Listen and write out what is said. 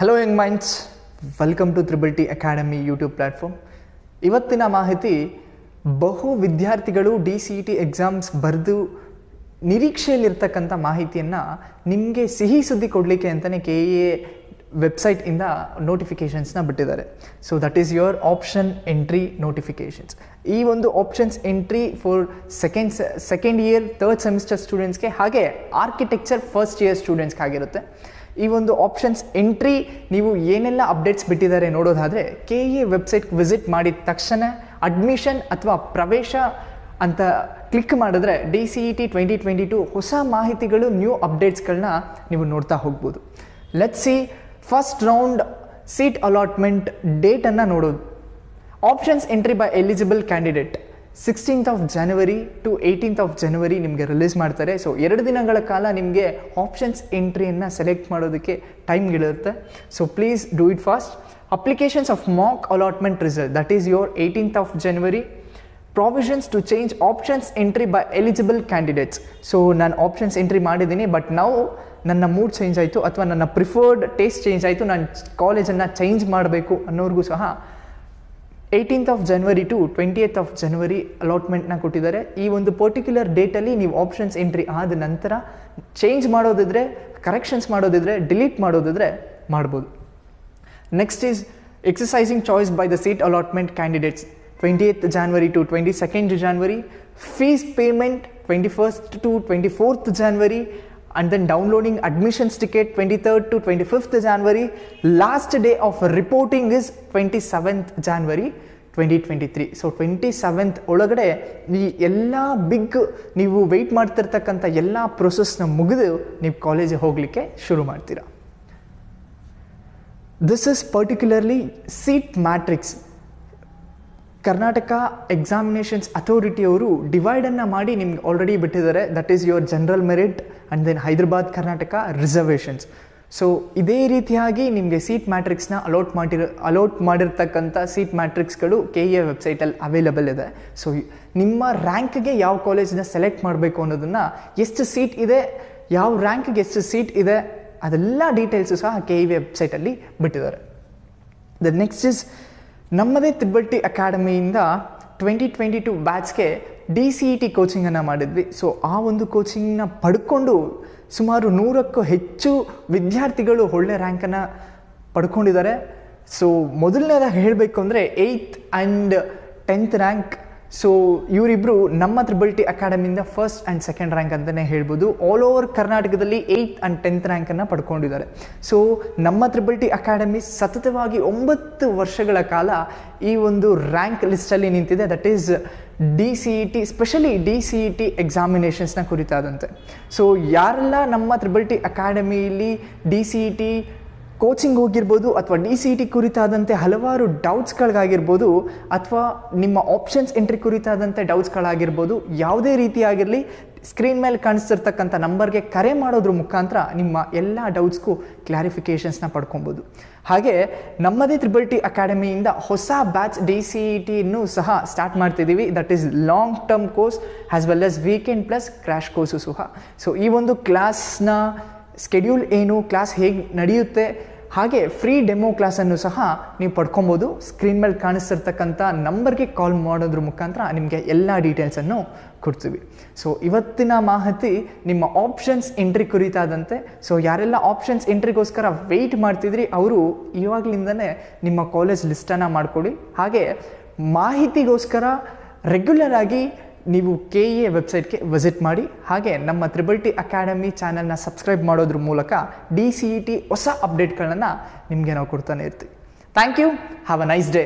hello young minds welcome to Triple T Academy YouTube platform ಇವತ್ತಿನ ಮಾಹಿತಿ ಬಹು ವಿದ್ಯಾರ್ಥಿಗಳು D C E T exams ಬರೆದು ನಿರೀಕ್ಷೆಯಲ್ಲಿರ್ತಕ್ಕಂಥ ಮಾಹಿತಿಯನ್ನು ನಿಮಗೆ ಸಿಹಿ ಸುದ್ದಿ ಕೊಡಲಿಕ್ಕೆ ಅಂತಲೇ ಕೆ ಎ ವೆಬ್ಸೈಟಿಂದ ನೋಟಿಫಿಕೇಷನ್ಸ್ನ ಬಿಟ್ಟಿದ್ದಾರೆ so that is your option entry notifications ಈ ಒಂದು options entry for second second year third semester ಸ್ಟೂಡೆಂಟ್ಸ್ಗೆ ಹಾಗೆ ಆರ್ಕಿಟೆಕ್ಚರ್ ಫಸ್ಟ್ ಇಯರ್ ಸ್ಟೂಡೆಂಟ್ಸ್ಗೆ ಆಗಿರುತ್ತೆ ಈ ಒಂದು ಆಪ್ಷನ್ಸ್ ಎಂಟ್ರಿ ನೀವು ಏನೆಲ್ಲ ಅಪ್ಡೇಟ್ಸ್ ಬಿಟ್ಟಿದ್ದಾರೆ ನೋಡೋದಾದರೆ ಕೆ ಇ ವೆಬ್ಸೈಟ್ ವಿಸಿಟ್ ಮಾಡಿದ ತಕ್ಷಣ ಅಡ್ಮಿಷನ್ ಅಥವಾ ಪ್ರವೇಶ ಅಂತ ಕ್ಲಿಕ್ ಮಾಡಿದ್ರೆ D C E T twenty twenty two ಹೊಸ ಮಾಹಿತಿಗಳು ನ್ಯೂ ಅಪ್ಡೇಟ್ಸ್ಗಳನ್ನ ನೀವು ನೋಡ್ತಾ ಹೋಗ್ಬೋದು let see first round seat allotment ಡೇಟನ್ನು ನೋಡೋದು options entry by eligible candidate sixteenth of January to eighteenth of January ನಿಮಗೆ ರಿಲೀಸ್ ಮಾಡ್ತಾರೆ ಸೊ ಎರಡು ದಿನಗಳ ಕಾಲ ನಿಮಗೆ ಆಪ್ಷನ್ಸ್ ಎಂಟ್ರಿಯನ್ನು ಸೆಲೆಕ್ಟ್ ಮಾಡೋದಕ್ಕೆ ಟೈಮ್ಗಳಿರುತ್ತೆ so please do it fast applications of mock allotment result that is your eighteenth of January provisions to change options entry by eligible candidates so ನಾನು ಆಪ್ಷನ್ಸ್ ಎಂಟ್ರಿ ಮಾಡಿದ್ದೀನಿ ಬಟ್ ನಾವು ನನ್ನ ಮೂಡ್ ಚೇಂಜ್ ಆಯಿತು ಅಥವಾ ನನ್ನ preferred taste change ಆಯಿತು ನಾನು ಕಾಲೇಜನ್ನು ಚೇಂಜ್ ಮಾಡಬೇಕು ಅನ್ನೋರಿಗೂ ಸಹ eighteenth of January to twenty twentieth of January ಅಲಾಟ್ಮೆಂಟ್ನ ಕೊಟ್ಟಿದ್ದಾರೆ ಈ ಒಂದು ಪರ್ಟಿಕ್ಯುಲರ್ ಡೇಟಲ್ಲಿ ನೀವು ಆಪ್ಷನ್ಸ್ ಎಂಟ್ರಿ ಆದ ನಂತರ ಚೇಂಜ್ ಮಾಡೋದಿದ್ರೆ ಕರೆಕ್ಷನ್ಸ್ ಮಾಡೋದಿದ್ರೆ ಡಿಲೀಟ್ ಮಾಡೋದಿದ್ರೆ ಮಾಡ್ಬೋದು next is exercising choice by the seat allotment candidates twenty eighth January to twenty second January fees payment twenty first to twenty fourth January and then downloading admissions ticket twenty to to twenty fifth January last day of reporting is twenty seventh January twenty twenty three so twenty seventh ಒಳಗಡೆ ಈ ಎಲ್ಲ big ನೀವು weight ಮಾಡ್ತಿರ್ತಕ್ಕಂಥ ಎಲ್ಲ ಪ್ರೊಸೆಸ್ನ ಮುಗಿದು ನೀವು ಕಾಲೇಜಿಗೆ ಹೋಗಲಿಕ್ಕೆ ಶುರು ಮಾಡ್ತೀರಾ this is particularly seat matrix Karnataka examinations ಅಥಾರಿಟಿಯವರು ಡಿವೈಡನ್ನು ಮಾಡಿ ನಿಮ್ಗೆ ಆಲ್ರೆಡಿ ಬಿಟ್ಟಿದ್ದಾರೆ that is your general merit and then Hyderabad Karnataka reservations so ಇದೇ ರೀತಿಯಾಗಿ ನಿಮಗೆ ಸೀಟ್ ಮ್ಯಾಟ್ರಿಕ್ಸ್ನ ಅಲೋಟ್ ಮಾಡಿರೋ ಅಲೋಟ್ ಮಾಡಿರ್ತಕ್ಕಂಥ ಸೀಟ್ ಮ್ಯಾಟ್ರಿಕ್ಸ್ಗಳು ಕೆ ಎ ವೆಬ್ಸೈಟಲ್ಲಿ ಅವೈಲಬಲ್ ಇದೆ ಸೊ ನಿಮ್ಮ ರ್ಯಾಂಕ್ಗೆ ಯಾವ ಕಾಲೇಜನ್ನ ಸೆಲೆಕ್ಟ್ ಮಾಡಬೇಕು ಅನ್ನೋದನ್ನು ಎಷ್ಟು ಸೀಟ್ ಇದೆ ಯಾವ ರ್ಯಾಂಕ್ಗೆ ಎಷ್ಟು ಸೀಟ್ ಇದೆ ಅದೆಲ್ಲ ಡೀಟೇಲ್ಸು ಸಹ ಕೆ ಇ ವೆಬ್ಸೈಟಲ್ಲಿ ಬಿಟ್ಟಿದ್ದಾರೆ ದ ನೆಕ್ಸ್ಟ್ ಇಸ್ ನಮ್ಮದೇ ತಿಬ್ಬಟ್ಟಿ ಅಕಾಡೆಮಿಯಿಂದ ಟ್ವೆಂಟಿ ಟ್ವೆಂಟಿ ಟು ಬ್ಯಾಚ್ಗೆ ಡಿ ಸಿ ಇ ಟಿ ಕೋಚಿಂಗನ್ನು ಮಾಡಿದ್ವಿ ಸೊ ಆ ಒಂದು ಕೋಚಿಂಗ್ನ ಪಡ್ಕೊಂಡು ಸುಮಾರು ನೂರಕ್ಕೂ ಹೆಚ್ಚು ವಿದ್ಯಾರ್ಥಿಗಳು ಒಳ್ಳೆ ರ್ಯಾಂಕನ್ನು ಪಡ್ಕೊಂಡಿದ್ದಾರೆ ಸೊ ಮೊದಲನೇದಾಗಿ ಹೇಳಬೇಕು ಅಂದರೆ eighth and tenth rank so ಇವರಿಬ್ರು ನಮ್ಮ ತ್ರಿಬಲ್ಟಿ ಅಕಾಡೆಮಿಯಿಂದ ಫಸ್ಟ್ ಆ್ಯಂಡ್ ಸೆಕೆಂಡ್ ರ್ಯಾಂಕ್ ಅಂತಲೇ ಹೇಳ್ಬೋದು ಆಲ್ ಓವರ್ ಕರ್ನಾಟಕದಲ್ಲಿ ಏಯ್ತ್ ಆ್ಯಂಡ್ ಟೆಂತ್ ರ್ಯಾಂಕನ್ನು ಪಡ್ಕೊಂಡಿದ್ದಾರೆ ಸೊ ನಮ್ಮ ತ್ರಿಬಲ್ಟಿ ಅಕಾಡೆಮಿ ಸತತವಾಗಿ ಒಂಬತ್ತು ವರ್ಷಗಳ ಕಾಲ ಈ ಒಂದು ರ್ಯಾಂಕ್ ಲಿಸ್ಟಲ್ಲಿ ನಿಂತಿದೆ that is D C E T specially D C E T ಎಕ್ಸಾಮಿನೇಷನ್ಸ್ನ ಕುರಿತಾದಂತೆ ಸೊ ಯಾರೆಲ್ಲ ನಮ್ಮ ತ್ರಿಬಲ್ ಟಿ ಅಕಾಡೆಮಿಯಲ್ಲಿ D C E e T coaching ಹೋಗಿರ್ಬೋದು ಅಥವಾ ಡಿ ಸಿ ಟಿ ಕುರಿತಾದಂತೆ ಹಲವಾರು ಡೌಟ್ಸ್ಗಳಿಗಾಗಿರ್ಬೋದು ಅಥವಾ ನಿಮ್ಮ ಆಪ್ಷನ್ಸ್ ಎಂಟ್ರಿ ಕುರಿತಾದಂತೆ ಡೌಟ್ಸ್ಗಳಾಗಿರ್ಬೋದು ಯಾವುದೇ ರೀತಿಯಾಗಿರಲಿ ಸ್ಕ್ರೀನ್ ಮೇಲೆ ಕಾಣಿಸ್ತಿರ್ತಕ್ಕಂಥ ನಂಬರ್ಗೆ ಕರೆ ಮಾಡೋದ್ರ ಮುಖಾಂತರ ನಿಮ್ಮ ಎಲ್ಲ ಡೌಟ್ಸ್ಗೂ ಕ್ಲಾರಿಫಿಕೇಷನ್ಸ್ನ ಪಡ್ಕೊಬೋದು ಹಾಗೆ ನಮ್ಮದೇ ತ್ರಿಬಲ್ಟಿ ಅಕಾಡೆಮಿಯಿಂದ ಹೊಸ ಬ್ಯಾಚ್ ಡಿ ಸಿ ಇ ಟಿಯನ್ನು ಸಹ ಸ್ಟಾರ್ಟ್ ಮಾಡ್ತಿದ್ದೀವಿ that is long term course as well as weekend plus crash course ಸಹ ಸೊ ಈ ಒಂದು ಕ್ಲಾಸ್ನ ಸ್ಕೆಡ್ಯೂಲ್ ಏನು ಕ್ಲಾಸ್ ಹೇಗೆ ನಡೆಯುತ್ತೆ ಹಾಗೆ ಫ್ರೀ ಡೆಮೋ ಕ್ಲಾಸನ್ನು ಸಹ ನೀವು ಪಡ್ಕೊಬೋದು ಸ್ಕ್ರೀನ್ ಮೇಲೆ ಕಾಣಿಸ್ತಿರ್ತಕ್ಕಂಥ ನಂಬರ್ಗೆ ಕಾಲ್ ಮಾಡೋದ್ರ ಮುಖಾಂತರ ನಿಮಗೆ ಎಲ್ಲ ಡೀಟೇಲ್ಸನ್ನು ಕೊಡ್ತೀವಿ ಸೊ ಇವತ್ತಿನ ಮಾಹಿತಿ ನಿಮ್ಮ ಆಪ್ಷನ್ಸ್ ಎಂಟ್ರಿ ಕುರಿತಾದಂತೆ ಸೊ ಯಾರೆಲ್ಲ ಆಪ್ಷನ್ಸ್ ಎಂಟ್ರಿಗೋಸ್ಕರ ವೆಯ್ಟ್ ಮಾಡ್ತಿದ್ರಿ ಅವರು ಇವಾಗಲಿಂದನೇ ನಿಮ್ಮ ಕಾಲೇಜ್ ಲಿಸ್ಟನ್ನು ಮಾಡಿಕೊಡಿ ಹಾಗೆ ಮಾಹಿತಿಗೋಸ್ಕರ ರೆಗ್ಯುಲರ್ ಆಗಿ ನೀವು ಕೆ ಎ ವೆಬ್ಸೈಟ್ಗೆ ವಿಸಿಟ್ ಮಾಡಿ ಹಾಗೆ ನಮ್ಮ ತ್ರಿಬಲ್ ಟಿ ಅಕಾಡೆಮಿ ಚಾನಲ್ನ ಸಬ್ಸ್ಕ್ರೈಬ್ ಮಾಡೋದ್ರ ಮೂಲಕ ಡಿ ಸಿ ಇ ಟಿ ಹೊಸ ಅಪ್ಡೇಟ್ಗಳನ್ನು ನಿಮಗೆ ನಾವು ಕೊಡ್ತಾನೆ ಇರ್ತೀವಿ thank you have a nice day